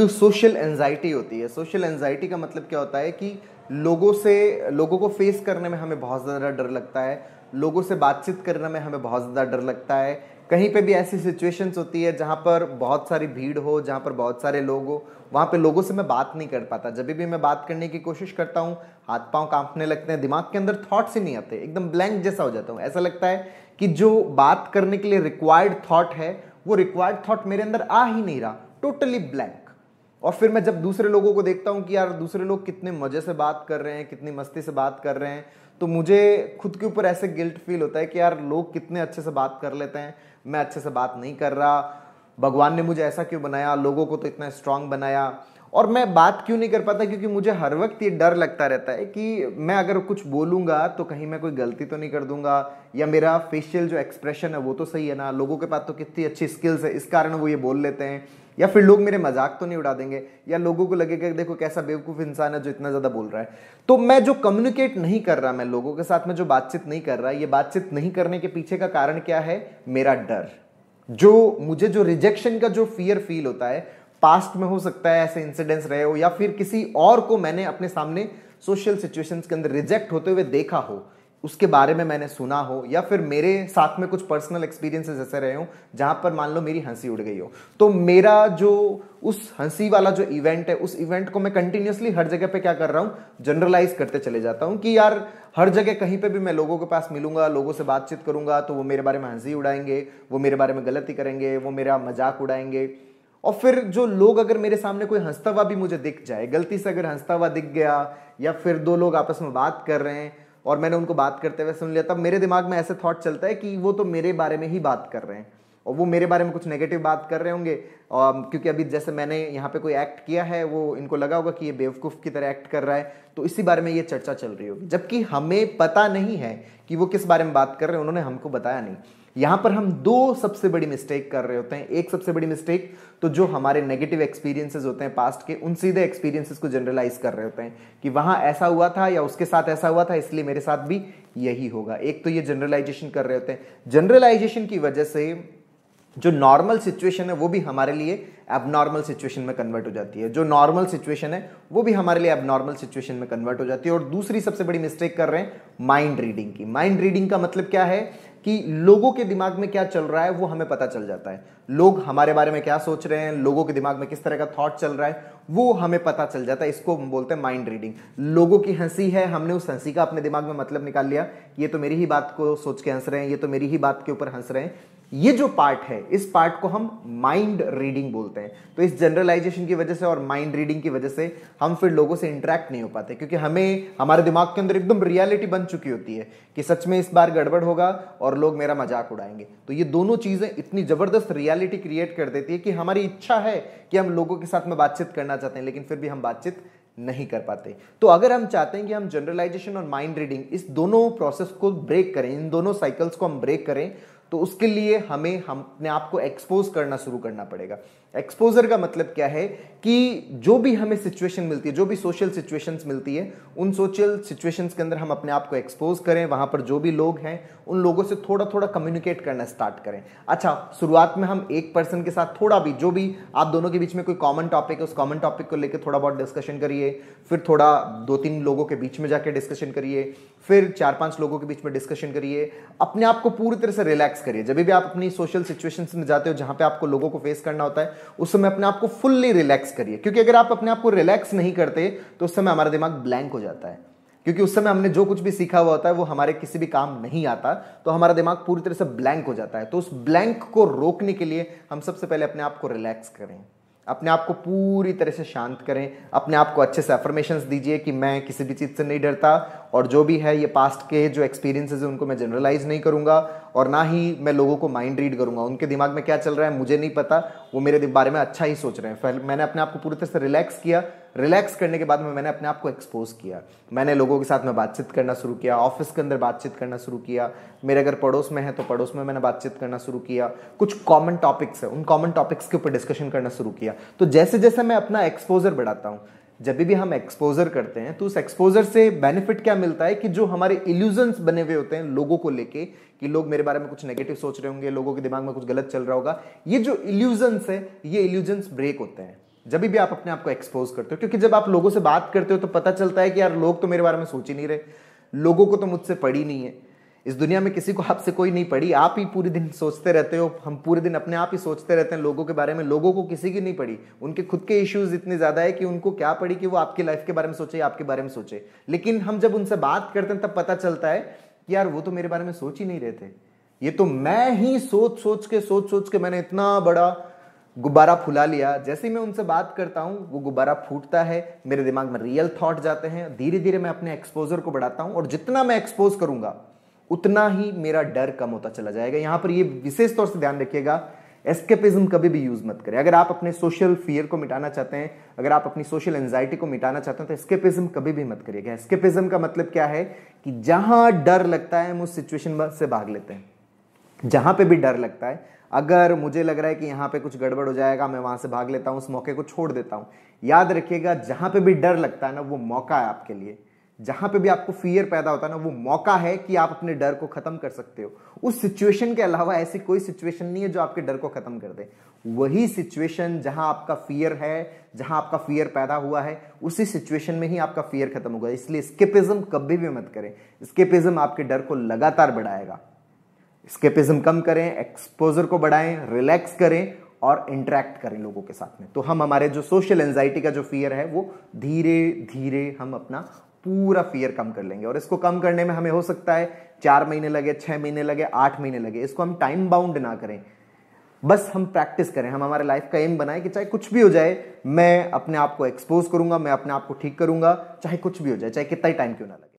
social anxiety होती है social anxiety का मतलब क्या होता है कि लोगों से लोगों को फेस करने में हमें बहुत ज़्यादा डर लगता है लोगों से बातचीत करने में हमें बहुत ज़्यादा डर लगता है कहीं पे भी ऐसी सिचुएशंस होती है जहाँ पर बहुत सारी भीड़ हो जहाँ पर बहुत सारे लोग हो वहाँ पे लोगों से मैं बात नहीं कर पाता जब भी मैं बात करने की कोशिश करता हूँ हाथ पाँव कांपने लगते हैं दिमाग के अंदर थॉट्स ही नहीं आते एकदम ब्लैंक जैसा हो जाता हूँ ऐसा लगता है कि जो बात करने के लिए रिक्वायर्ड थाट है वो रिक्वायर्ड थाट मेरे अंदर आ ही नहीं रहा टोटली ब्लैंक और फिर मैं जब दूसरे लोगों को देखता हूँ कि यार दूसरे लोग कितने मज़े से बात कर रहे हैं कितनी मस्ती से बात कर रहे हैं तो मुझे खुद के ऊपर ऐसे गिल्ट फील होता है कि यार लोग कितने अच्छे से बात कर लेते हैं मैं अच्छे से बात नहीं कर रहा भगवान ने मुझे ऐसा क्यों बनाया लोगों को तो इतना स्ट्रांग बनाया और मैं बात क्यों नहीं कर पाता क्योंकि मुझे हर वक्त ये डर लगता रहता है कि मैं अगर कुछ बोलूँगा तो कहीं मैं कोई गलती तो नहीं कर दूंगा या मेरा फेशियल जो एक्सप्रेशन है वो तो सही है ना लोगों के पास तो कितनी अच्छी स्किल्स है इस कारण वो ये बोल लेते हैं या फिर लोग मेरे मजाक तो नहीं उड़ा देंगे या लोगों को लगेगा देखो कैसा बेवकूफ़ इंसान है जो इतना ज़्यादा बोल रहा है तो मैं जो कम्युनिकेट नहीं कर रहा मैं लोगों के साथ में जो बातचीत नहीं कर रहा ये बातचीत नहीं करने के पीछे का कारण क्या है मेरा डर जो मुझे जो रिजेक्शन का जो फियर फील होता है पास्ट में हो सकता है ऐसे इंसिडेंट्स रहे हो या फिर किसी और को मैंने अपने सामने सोशल सिचुएशंस के अंदर रिजेक्ट होते हुए देखा हो उसके बारे में मैंने सुना हो या फिर मेरे साथ में कुछ पर्सनल एक्सपीरियंसेस ऐसे रहे हो जहाँ पर मान लो मेरी हंसी उड़ गई हो तो मेरा जो उस हंसी वाला जो इवेंट है उस इवेंट को मैं कंटिन्यूसली हर जगह पे क्या कर रहा हूँ जनरलाइज करते चले जाता हूँ कि यार हर जगह कहीं पे भी मैं लोगों के पास मिलूंगा लोगों से बातचीत करूंगा तो वो मेरे बारे में हंसी उड़ाएंगे वो मेरे बारे में गलती करेंगे वो मेरा मजाक उड़ाएंगे और फिर जो लोग अगर मेरे सामने कोई हंसता हुआ भी मुझे दिख जाए गलती से अगर हंसता हुआ दिख गया या फिर दो लोग आपस में बात कर रहे हैं और मैंने उनको बात करते हुए सुन लिया तब मेरे दिमाग में ऐसे थॉट चलता है कि वो तो मेरे बारे में ही बात कर रहे हैं और वो मेरे बारे में कुछ नेगेटिव बात कर रहे होंगे क्योंकि अभी जैसे मैंने यहाँ पे कोई एक्ट किया है वो इनको लगा होगा कि ये बेवकूफ़ की तरह एक्ट कर रहा है तो इसी बारे में ये चर्चा चल रही होगी जबकि हमें पता नहीं है कि वो किस बारे में बात कर रहे हैं उन्होंने हमको बताया नहीं यहां पर हम दो सबसे बड़ी मिस्टेक कर रहे होते हैं एक सबसे बड़ी मिस्टेक तो जो हमारे नेगेटिव एक्सपीरियंसेस होते हैं पास्ट के उन सीधे एक्सपीरियंसेस को जनरलाइज कर रहे होते हैं कि वहां ऐसा हुआ था या उसके साथ ऐसा हुआ था इसलिए मेरे साथ भी यही होगा एक तो ये जनरलाइजेशन कर रहे होते हैं जनरलाइजेशन की वजह से जो नॉर्मल सिचुएशन है वो भी हमारे लिए एबनॉर्मल सिचुएशन में कन्वर्ट हो जाती है जो नॉर्मल सिचुएशन है वो भी हमारे लिए एबनॉर्मल सिचुएशन में कन्वर्ट हो जाती है और दूसरी सबसे बड़ी मिस्टेक कर रहे हैं माइंड रीडिंग की माइंड रीडिंग का मतलब क्या है कि लोगों के दिमाग में क्या चल रहा है वो हमें पता चल जाता है लोग हमारे बारे में क्या सोच रहे हैं लोगों के दिमाग में किस तरह का थॉट चल रहा है वो हमें पता चल जाता है इसको हम बोलते हैं माइंड रीडिंग लोगों की हंसी है हमने उस हंसी का अपने दिमाग में मतलब निकाल लिया ये तो मेरी ही बात को सोच के हंस रहे हैं ये तो मेरी ही बात के ऊपर हंस रहे हैं ये जो पार्ट है इस पार्ट को हम माइंड रीडिंग बोलते हैं तो इस जनरलाइजेशन की वजह से और माइंड रीडिंग की वजह से हम फिर लोगों से इंटरेक्ट नहीं हो पाते क्योंकि हमें हमारे दिमाग के अंदर एकदम रियलिटी बन चुकी होती है कि सच में इस बार गड़बड़ होगा और लोग मेरा मजाक उड़ाएंगे तो ये दोनों चीज़ें इतनी ज़बरदस्त रियालिटी क्रिएट कर देती है कि हमारी इच्छा है कि हम लोगों के साथ में बातचीत करना चाहते हैं लेकिन फिर भी हम बातचीत नहीं कर पाते तो अगर हम चाहते हैं कि हम जनरलाइजेशन और माइंड रीडिंग इस दोनों प्रोसेस को ब्रेक करें इन दोनों साइकिल्स को हम ब्रेक करें तो उसके लिए हमें हम अपने आप को एक्सपोज करना शुरू करना पड़ेगा एक्सपोजर का मतलब क्या है कि जो भी हमें सिचुएशन मिलती है जो भी सोशल सिचुएशंस मिलती है उन सोशल सिचुएशंस के अंदर हम अपने आप को एक्सपोज करें वहाँ पर जो भी लोग हैं उन लोगों से थोड़ा थोड़ा कम्युनिकेट करना स्टार्ट करें अच्छा शुरुआत में हम एक पर्सन के साथ थोड़ा भी जो भी आप दोनों के बीच में कोई कॉमन टॉपिक है उस कॉमन टॉपिक को लेकर थोड़ा बहुत डिस्कशन करिए फिर थोड़ा दो तीन लोगों के बीच में जाकर डिस्कशन करिए फिर चार पांच लोगों के बीच में डिस्कशन करिए अपने आप को पूरी तरह से रिलैक्स करिए जब भी आप अपनी सोशल सिचुएशंस में जाते हो जहाँ पर आपको लोगों को फेस करना होता है उस समय अपने आप को फुल्ली रिलैक्स करिए क्योंकि अगर आप अपने आप को रिलैक्स नहीं करते तो उस समय हमारा दिमाग ब्लैंक हो जाता है क्योंकि उस समय हमने जो कुछ भी सीखा हुआ होता है वो हमारे किसी भी काम नहीं आता तो हमारा दिमाग पूरी तरह से ब्लैंक हो जाता है तो उस ब्लैंक को रोकने के लिए हम सबसे पहले अपने आप को रिलैक्स करें अपने आप को पूरी तरह से शांत करें अपने आप को अच्छे से अफर्मेशन दीजिए कि मैं किसी भी चीज़ से नहीं डरता और जो भी है ये पास्ट के जो एक्सपीरियंसेस हैं उनको मैं जनरलाइज नहीं करूंगा और ना ही मैं लोगों को माइंड रीड करूंगा उनके दिमाग में क्या चल रहा है मुझे नहीं पता वो मेरे बारे में अच्छा ही सोच रहे हैं फिर मैंने अपने आप को पूरी तरह से रिलैक्स किया रिलैक्स करने के बाद में मैंने अपने आप को एक्सपोज किया मैंने लोगों के साथ में बातचीत करना शुरू किया ऑफिस के अंदर बातचीत करना शुरू किया मेरे अगर पड़ोस में है तो पड़ोस में मैंने बातचीत करना शुरू किया कुछ कॉमन टॉपिक्स है उन कॉमन टॉपिक्स के ऊपर डिस्कशन करना शुरू किया तो जैसे जैसे मैं अपना एक्सपोजर बढ़ाता हूँ जब भी हम एक्सपोजर करते हैं तो उस एक्सपोजर से बेनिफिट क्या मिलता है कि जो हमारे इल्यूजन्स बने हुए होते हैं लोगों को लेके कि लोग मेरे बारे में कुछ नेगेटिव सोच रहे होंगे लोगों के दिमाग में कुछ गलत चल रहा होगा ये जो इल्यूजन्स है ये इल्यूजन्स ब्रेक होते हैं जब भी आप अपने आप को एक्सपोज करते हो क्योंकि जब आप लोगों से बात करते हो तो पता चलता है कि यार लोग तो मेरे बारे में सोच ही नहीं रहे लोगों को तो मुझसे पड़ी नहीं है इस दुनिया में किसी को आपसे कोई नहीं पड़ी आप ही पूरे दिन सोचते रहते हो हम पूरे दिन अपने आप ही सोचते रहते हैं लोगों के बारे में लोगों को किसी की नहीं पड़ी उनके खुद के इश्यूज इतने ज़्यादा है कि उनको क्या पड़ी कि वो आपकी लाइफ के बारे में सोचे आपके बारे में सोचे लेकिन हम जब उनसे बात करते हैं तब पता चलता है कि यार वो तो मेरे बारे में सोच ही नहीं रहे थे ये तो मैं ही सोच सोच के सोच सोच के मैंने इतना बड़ा गुब्बारा फुला लिया जैसे ही मैं उनसे बात करता हूँ वो गुब्बारा फूटता है मेरे दिमाग में रियल थॉट जाते हैं धीरे धीरे मैं अपने एक्सपोजर को बढ़ाता हूँ और जितना मैं एक्सपोज करूंगा उतना ही मेरा डर कम होता चला जाएगा यहां पर ये विशेष तौर से ध्यान रखिएगा एस्केपिज्म कभी भी यूज मत करें अगर आप अपने सोशल फियर को मिटाना चाहते हैं अगर आप अपनी सोशल एंजाइटी को मिटाना चाहते हैं तो एस्केपिज्म कभी भी मत करिएगा एस्केपिज्म का मतलब क्या है कि जहां डर लगता है हम उस सिचुएशन से भाग लेते हैं जहां पे भी डर लगता है अगर मुझे लग रहा है कि यहाँ पे कुछ गड़बड़ हो जाएगा मैं वहां से भाग लेता हूँ उस मौके को छोड़ देता हूँ याद रखिएगा जहां पे भी डर लगता है ना वो मौका है आपके लिए जहां पे भी आपको फियर पैदा होता है ना वो मौका है कि आप अपने डर को खत्म कर सकते हो उस सिचुएशन के अलावा ऐसी कोई सिचुएशन नहीं है जो आपके डर को खत्म कर दे वही सिचुएशन जहां आपका फियर है जहां आपका फियर पैदा हुआ है उसी सिचुएशन में ही आपका फियर खत्म होगा इसलिए स्केपिज्म कभी भी मत करें स्केपिज्म आपके डर को लगातार बढ़ाएगा स्केपिज्म कम करें एक्सपोजर को बढ़ाएं रिलैक्स करें और इंटरेक्ट करें लोगों के साथ में तो हम हमारे जो सोशल एंजाइटी का जो फियर है वो धीरे धीरे हम अपना पूरा फियर कम कर लेंगे और इसको कम करने में हमें हो सकता है चार महीने लगे छह महीने लगे आठ महीने लगे इसको हम टाइम बाउंड ना करें बस हम प्रैक्टिस करें हम हमारे लाइफ का एम बनाए कि चाहे कुछ भी हो जाए मैं अपने आप को एक्सपोज करूंगा मैं अपने आप को ठीक करूंगा चाहे कुछ भी हो जाए चाहे कितना ही टाइम क्यों ना लगे